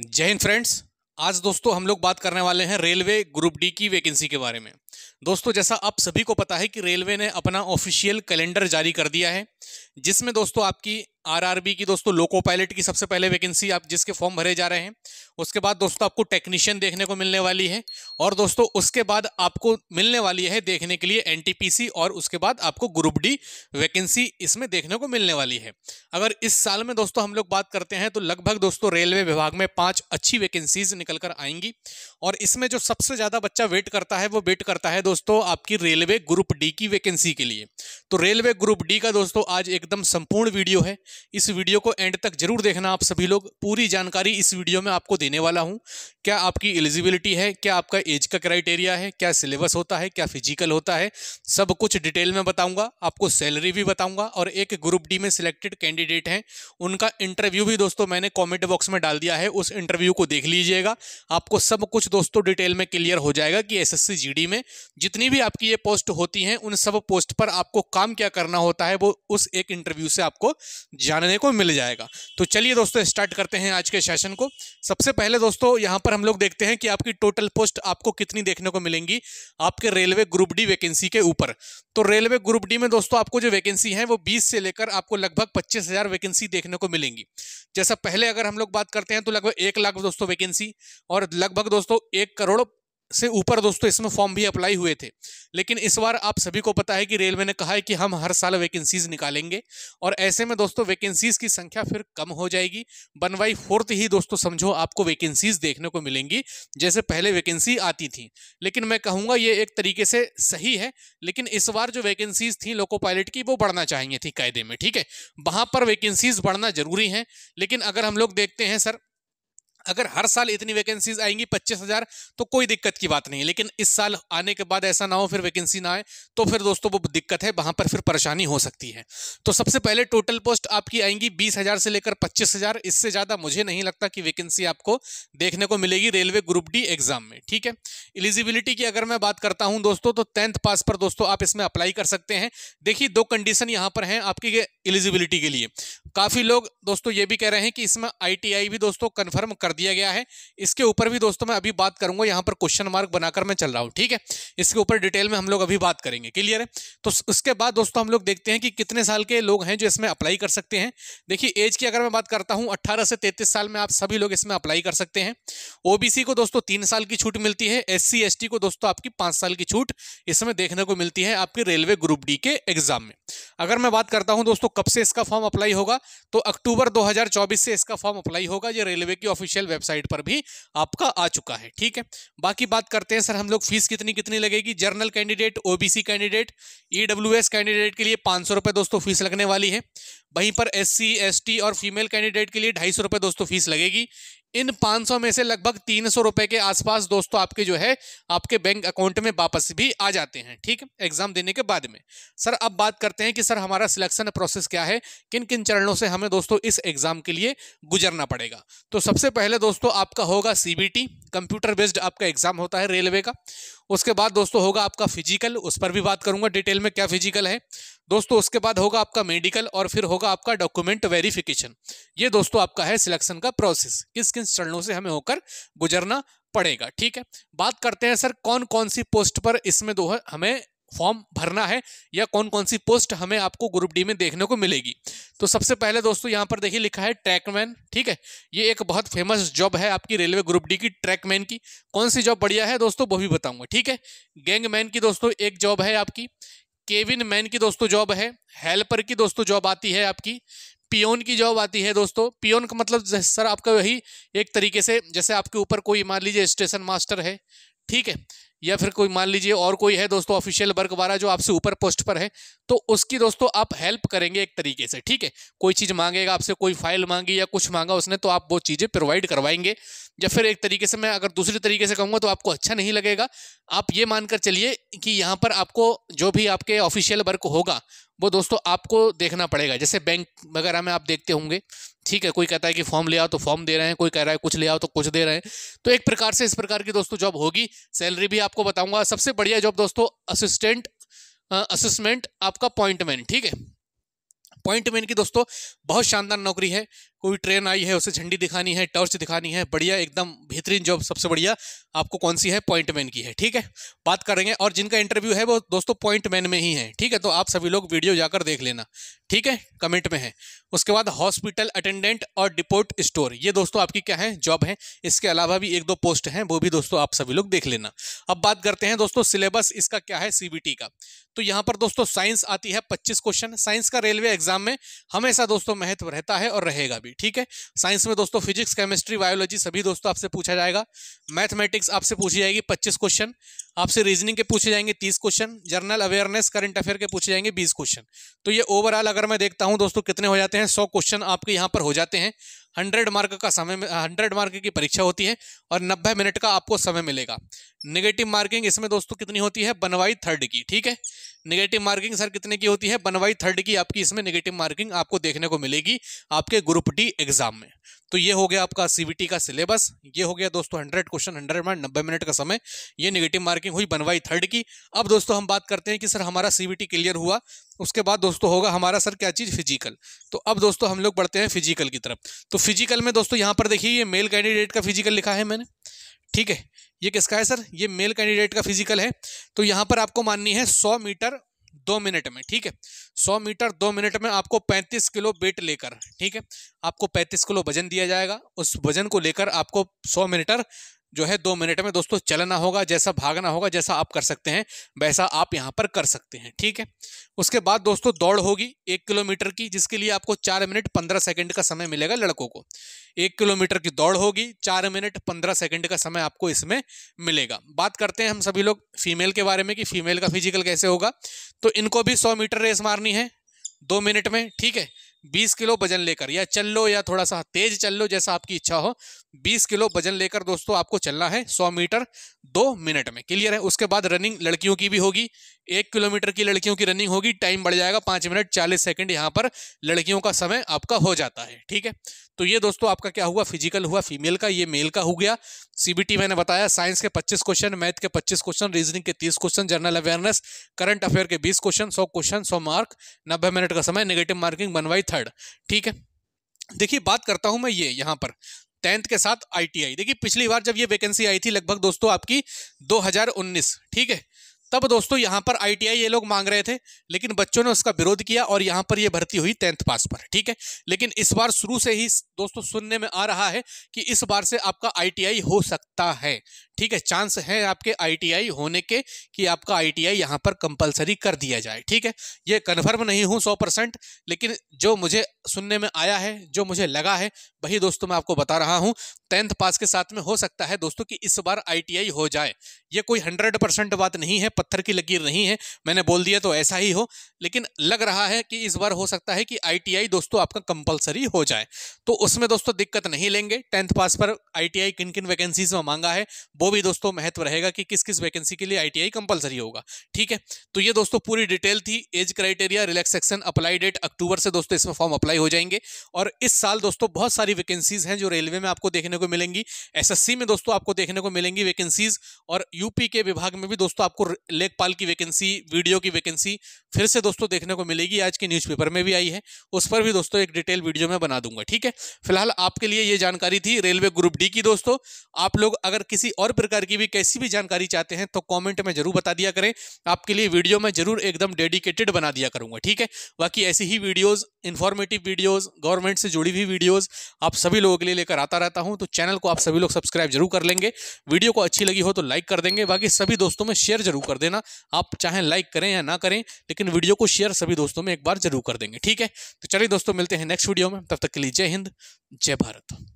जय हिंद फ्रेंड्स आज दोस्तों हम लोग बात करने वाले हैं रेलवे ग्रुप डी की वैकेंसी के बारे में दोस्तों जैसा आप सभी को पता है कि रेलवे ने अपना ऑफिशियल कैलेंडर जारी कर दिया है जिसमें दोस्तों आपकी आरआरबी की दोस्तों लोको पायलट की सबसे पहले वैकेंसी आप जिसके फॉर्म भरे जा रहे हैं उसके बाद दोस्तों आपको टेक्नीशियन देखने को मिलने वाली है और दोस्तों उसके बाद आपको मिलने वाली है देखने के लिए एनटीपीसी और उसके बाद आपको ग्रुप डी वैकेंसी इसमें देखने को मिलने वाली है अगर इस साल में दोस्तों हम लोग बात करते हैं तो लगभग दोस्तों रेलवे विभाग में पाँच अच्छी वैकेंसीज निकल कर आएंगी और इसमें जो सबसे ज़्यादा बच्चा वेट करता है वो वेट करता है दोस्तों आपकी रेलवे ग्रुप डी की वैकेंसी के लिए तो रेलवे ग्रुप डी का दोस्तों आज एकदम संपूर्ण वीडियो है इस वीडियो को एंड तक जरूर देखना आप सभी लोग पूरी जानकारी इस वीडियो में आपको देने वाला हूँ क्या आपकी एलिजिबिलिटी है क्या आपका एज का क्राइटेरिया है क्या सिलेबस होता है क्या फिजिकल होता है सब कुछ डिटेल में बताऊँगा आपको सैलरी भी बताऊँगा और एक ग्रुप डी में सिलेक्टेड कैंडिडेट हैं उनका इंटरव्यू भी दोस्तों मैंने कॉमेंट बॉक्स में डाल दिया है उस इंटरव्यू को देख लीजिएगा आपको सब कुछ दोस्तों डिटेल में क्लियर हो जाएगा कि एस एस में जितनी भी आपकी ये पोस्ट होती हैं उन सब पोस्ट पर आपको काम क्या करना होता है वो उस उस एक इंटरव्यू से आपको जानने को मिल जाएगा तो चलिए दोस्तों स्टार्ट करते हैं आज के सेशन को सबसे पहले दोस्तों यहाँ पर हम लोग देखते हैं कि आपकी टोटल पोस्ट आपको कितनी देखने को मिलेंगी आपके रेलवे ग्रुप डी वैकेंसी के ऊपर तो रेलवे ग्रुप डी में दोस्तों आपको जो वैकेंसी है वो बीस से लेकर आपको लगभग पच्चीस वैकेंसी देखने को मिलेंगी जैसा पहले अगर हम लोग बात करते हैं तो लगभग एक लाख दोस्तों वैकेंसी और लगभग दोस्तों एक करोड़ से ऊपर दोस्तों इसमें फॉर्म भी अप्लाई हुए थे लेकिन इस बार आप सभी को पता है कि रेलवे ने कहा है कि हम हर साल वैकेंसीज निकालेंगे और ऐसे में दोस्तों वैकेंसीज की संख्या फिर कम हो जाएगी बनवाई फोर्थ ही दोस्तों समझो आपको वैकेंसीज देखने को मिलेंगी जैसे पहले वैकेंसी आती थी लेकिन मैं कहूँगा ये एक तरीके से सही है लेकिन इस बार जो वैकेंसीज थी लोको पायलट की वो बढ़ना चाहिए थी कायदे में ठीक है वहाँ पर वैकेंसीज बढ़ना जरूरी है लेकिन अगर हम लोग देखते हैं सर अगर हर साल इतनी वैकेंसीज आएंगी पच्चीस हजार तो कोई दिक्कत की बात नहीं है लेकिन इस साल आने के बाद ऐसा ना हो फिर वैकेंसी ना आए तो फिर दोस्तों वो दिक्कत है वहां पर फिर परेशानी हो सकती है तो सबसे पहले टोटल पोस्ट आपकी आएंगी बीस हजार से लेकर पच्चीस हजार इससे ज्यादा मुझे नहीं लगता कि वैकेंसी आपको देखने को मिलेगी रेलवे ग्रुप डी एग्जाम में ठीक है एलिजिबिलिटी की अगर मैं बात करता हूँ दोस्तों तो टेंथ पास पर दोस्तों आप इसमें अप्लाई कर सकते हैं देखिए दो कंडीशन यहाँ पर हैं आपकी एलिजिबिलिटी के लिए काफ़ी लोग दोस्तों ये भी कह रहे हैं कि इसमें आईटीआई भी दोस्तों कंफर्म कर दिया गया है इसके ऊपर भी दोस्तों मैं अभी बात करूंगा यहाँ पर क्वेश्चन मार्क बनाकर मैं चल रहा हूँ ठीक है इसके ऊपर डिटेल में हम लोग अभी बात करेंगे क्लियर है तो उसके बाद दोस्तों हम लोग देखते हैं कि कितने साल के लोग हैं जो इसमें अप्लाई कर सकते हैं देखिए एज की अगर मैं बात करता हूँ अट्ठारह से तैतीस साल में आप सभी लोग इसमें अप्लाई कर सकते हैं ओबीसी को दोस्तों तीन साल की छूट मिलती है एस सी को दोस्तों आपकी पाँच साल की छूट इसमें देखने को मिलती है आपके रेलवे ग्रुप डी के एग्जाम में अगर मैं बात करता हूं दोस्तों कब से इसका फॉर्म अप्लाई होगा तो अक्टूबर 2024 से इसका फॉर्म अप्लाई होगा ये रेलवे की ऑफिशियल वेबसाइट पर भी आपका आ चुका है ठीक है बाकी बात करते हैं सर हम लोग फीस कितनी कितनी लगेगी general candidate OBC candidate EWS candidate के लिए पाँच दोस्तों फीस लगने वाली है वहीं पर एस सी और फीमेल कैंडिडेट के लिए ढाई सौ दोस्तों फीस लगेगी इन पाँच सौ में से लगभग तीन सौ रुपए के आसपास दोस्तों आपके जो है आपके बैंक अकाउंट में वापस भी आ जाते हैं ठीक एग्जाम देने के बाद में सर अब बात करते हैं कि सर हमारा सिलेक्शन प्रोसेस क्या है किन किन चरणों से हमें दोस्तों इस एग्ज़ाम के लिए गुजरना पड़ेगा तो सबसे पहले दोस्तों आपका होगा सी कंप्यूटर बेस्ड आपका एग्ज़ाम होता है रेलवे का उसके बाद दोस्तों होगा आपका फिजिकल उस पर भी बात करूंगा डिटेल में क्या फिजिकल है दोस्तों उसके बाद होगा आपका मेडिकल और फिर होगा आपका डॉक्यूमेंट वेरिफिकेशन ये दोस्तों आपका है सिलेक्शन का प्रोसेस किस किस चरणों से हमें होकर गुजरना पड़ेगा ठीक है बात करते हैं सर कौन कौन सी पोस्ट पर इसमें दो हमें फॉर्म भरना है या कौन कौन सी पोस्ट हमें आपको ग्रुप डी में देखने को मिलेगी तो सबसे पहले दोस्तों यहाँ पर देखिए लिखा है ट्रैकमैन ठीक है ये एक बहुत फेमस जॉब है आपकी रेलवे ग्रुप डी की ट्रैकमैन की कौन सी जॉब बढ़िया है दोस्तों वो भी बताऊंगा ठीक है गैंगमैन की दोस्तों एक जॉब है आपकी केविन मैन की दोस्तों जॉब है हेल्पर की दोस्तों जॉब आती है आपकी पियोन की जॉब आती है दोस्तों पियोन का मतलब सर आपका वही एक तरीके से जैसे आपके ऊपर कोई मान लीजिए स्टेशन मास्टर है ठीक है या फिर कोई मान लीजिए और कोई है दोस्तों ऑफिशियल वर्क वाला जो आपसे ऊपर पोस्ट पर है तो उसकी दोस्तों आप हेल्प करेंगे एक तरीके से ठीक है कोई चीज़ मांगेगा आपसे कोई फाइल मांगी या कुछ मांगा उसने तो आप वो चीज़ें प्रोवाइड करवाएंगे या फिर एक तरीके से मैं अगर दूसरे तरीके से कहूँगा तो आपको अच्छा नहीं लगेगा आप ये मानकर चलिए कि यहाँ पर आपको जो भी आपके ऑफिशियल वर्क होगा वो दोस्तों आपको देखना पड़ेगा जैसे बैंक वगैरह में आप देखते होंगे ठीक है कोई कहता है कि फॉर्म ले आओ तो फॉर्म दे रहे हैं कोई कह रहा है कुछ ले आओ तो कुछ दे रहे हैं तो एक प्रकार से इस प्रकार की दोस्तों जॉब होगी सैलरी भी आपको बताऊंगा सबसे बढ़िया जॉब दोस्तों असिस्टेंट असिस्टमेंट आपका पॉइंटमैन ठीक है पॉइंटमैन की दोस्तों बहुत शानदार नौकरी है कोई ट्रेन आई है उसे झंडी दिखानी है टॉर्च दिखानी है बढ़िया एकदम बेहतरीन जॉब सबसे बढ़िया आपको कौन सी है पॉइंट मैन की है ठीक है बात करेंगे और जिनका इंटरव्यू है वो दोस्तों पॉइंट मैन में ही है ठीक है तो आप सभी लोग वीडियो जाकर देख लेना ठीक है कमेंट में है उसके बाद हॉस्पिटल अटेंडेंट और डिपोर्ट स्टोर ये दोस्तों आपकी क्या है जॉब है इसके अलावा भी एक दो पोस्ट हैं वो भी दोस्तों आप सभी लोग देख लेना अब बात करते हैं दोस्तों सिलेबस इसका क्या है सीबीटी का तो यहाँ पर दोस्तों साइंस आती है पच्चीस क्वेश्चन साइंस का रेलवे एग्जाम में हमेशा दोस्तों महत्व रहता है और रहेगा भी थ्योरी ठीक है साइंस में दोस्तों फिजिक्स केमिस्ट्री बायोलॉजी सभी दोस्तों आपसे पूछा जाएगा मैथमेटिक्स आपसे पूछी जाएगी पच्चीस क्वेश्चन आपसे रीजनिंग के पूछे जाएंगे तीस question general awareness current affair के पूछे जाएंगे बीस क्वेश्चन तो ये ओवरऑल अगर मैं देखता हूँ दोस्तों कितने हो जाते हैं सौ क्वेश्चन आपके यहाँ पर हो जाते हैं हंड्रेड मार्क का समय हंड्रेड मार्क की परीक्षा होती है और नब्बे मिनट का आपको समय मिलेगा निगेटिव मार्किंग इसमें दोस्तों कितनी होती है बनवाई थर्ड की ठीक है निगेटिव मार्किंग सर कितने की होती है बनवाई थर्ड की आपकी इसमें निगेटिव मार्किंग आपको देखने को मिलेगी आपके ग्रुप डी एग्जाम में तो ये हो गया आपका सीबीटी का सिलेबस ये हो गया दोस्तों हंड्रेड क्वेश्चन हंड्रेड मार्क नब्बे मिनट का समय ये निगेटिव मार्किंग हुई बनवाई थर्ड की अब दोस्तों हम बात करते हैं कि सर हमारा सीबीटी क्लियर हुआ उसके बाद दोस्तों होगा हमारा सर क्या चीज़ फिजिकल तो अब दोस्तों हम लोग बढ़ते हैं फिजिकल की तरफ तो फिजिकल में दोस्तों यहाँ पर देखिए ये मेल कैंडिडेट का फिजिकल लिखा है मैंने ठीक है ये किसका है सर ये मेल कैंडिडेट का फिजिकल है तो यहाँ पर आपको माननी है सौ मीटर दो मिनट में ठीक है सौ मीटर दो मिनट में आपको पैंतीस किलो वेट लेकर ठीक है आपको पैंतीस किलो वजन दिया जाएगा उस वजन को लेकर आपको सौ मीटर जो है दो मिनट में दोस्तों चलना होगा जैसा भागना होगा जैसा आप कर सकते हैं वैसा आप यहाँ पर कर सकते हैं ठीक है उसके बाद दोस्तों दौड़ होगी एक किलोमीटर की जिसके लिए आपको चार मिनट पंद्रह सेकंड का समय मिलेगा लड़कों को एक किलोमीटर की दौड़ होगी चार मिनट पंद्रह सेकंड का समय आपको इसमें मिलेगा बात करते हैं हम सभी लोग फीमेल के बारे में कि फीमेल का फिजिकल कैसे होगा तो इनको भी सौ मीटर रेस मारनी है दो मिनट में ठीक है बीस किलो वजन लेकर या चल लो या थोड़ा सा तेज चल लो जैसा आपकी इच्छा हो बीस किलो वजन लेकर दोस्तों आपको चलना है सौ मीटर दो मिनट में क्लियर है उसके बाद रनिंग लड़कियों की भी होगी एक किलोमीटर की लड़कियों की रनिंग होगी टाइम बढ़ जाएगा पाँच मिनट चालीस सेकंड यहाँ पर लड़कियों का समय आपका हो जाता है ठीक है तो ये दोस्तों आपका क्या हुआ फिजिकल हुआ फीमेल का ये मेल का हो गया सीबीटी मैंने बताया साइंस के पच्चीस क्वेश्चन मैथ के पच्चीस क्वेश्चन रीजनिंग के तीस question general awareness current affair के बीस क्वेश्चन सौ क्वेश्चन सौ मार्क नब्बे मिनट का समय नेगेटिव मार्किंग वन थर्ड ठीक है देखिए बात करता हूं मैं ये यहाँ पर टेंथ के साथ आईटीआई देखिए पिछली बार जब ये वैकेंसी आई थी लगभग दोस्तों आपकी 2019 ठीक है तब दोस्तों यहाँ पर आईटीआई ये लोग मांग रहे थे लेकिन बच्चों ने उसका विरोध किया और यहाँ पर ये भर्ती हुई टेंथ पास पर ठीक है लेकिन इस बार शुरू से ही दोस्तों सुनने में आ रहा है कि इस बार से आपका आईटीआई हो सकता है ठीक है चांस है आपके आईटीआई होने के कि आपका आईटीआई यहाँ पर कंपलसरी कर दिया जाए ठीक है ये कन्फर्म नहीं हूँ सौ परसेंट लेकिन जो मुझे सुनने में आया है जो मुझे लगा है वही दोस्तों मैं आपको बता रहा हूँ टेंथ पास के साथ में हो सकता है दोस्तों कि इस बार आई हो जाए ये कोई हंड्रेड परसेंट बात नहीं है पत्थर की लकीर नहीं है मैंने बोल दिया तो ऐसा ही हो लेकिन लग रहा है कि इस बार हो सकता है कि आईटीआई दोस्तों आपका कंपलसरी हो जाए तो उसमें दोस्तों दिक्कत नहीं लेंगे टेंथ पास पर आईटीआई किन किन वैकेंसीज में मांगा है वो भी दोस्तों महत्व रहेगा कि किस किस वैकेंसी के लिए आईटीआई कंपलसरी होगा ठीक है तो ये दोस्तों पूरी डिटेल थी age criteria relaxation apply date अक्टूबर से दोस्तों इसमें फॉर्म अप्लाई हो जाएंगे और इस साल दोस्तों बहुत सारी वैकेंसीज हैं जो रेलवे में आपको देखने को मिलेंगी एस में दोस्तों आपको देखने को मिलेंगी वैकेंसीज और यूपी के विभाग में भी दोस्तों आपको लेखपाल की वैकेंसी वीडियो की वैकेंसी फिर से दोस्तों देखने को मिलेगी आज के न्यूज में भी आई है उस पर भी दोस्तों एक डिटेल वीडियो में बना दूंगा ठीक है फिलहाल आपके लिए ये जानकारी थी रेलवे ग्रुप डी की दोस्तों आप लोग अगर किसी और प्रकार की भी कैसी भी जानकारी चाहते हैं तो कमेंट में जरूर बता दिया करें आपके लिए वीडियो में जरूर एकदम डेडिकेटेड बना दिया करूंगा ठीक है बाकी ऐसी ही वीडियोस इन्फॉर्मेटिव वीडियोस गवर्नमेंट से जुड़ी हुई वीडियोज़ आप सभी लोगों के लिए लेकर आता रहता हूँ तो चैनल को आप सभी लोग सब्सक्राइब जरूर कर लेंगे वीडियो को अच्छी लगी हो तो लाइक कर देंगे बाकी सभी दोस्तों में शेयर जरूर कर देना आप चाहे लाइक करें या ना करें लेकिन वीडियो को शेयर सभी दोस्तों में एक बार जरूर कर देंगे ठीक है तो चलिए दोस्तों मिलते हैं नेक्स्ट वीडियो में तब तक के लिए जय हिंद जय भारत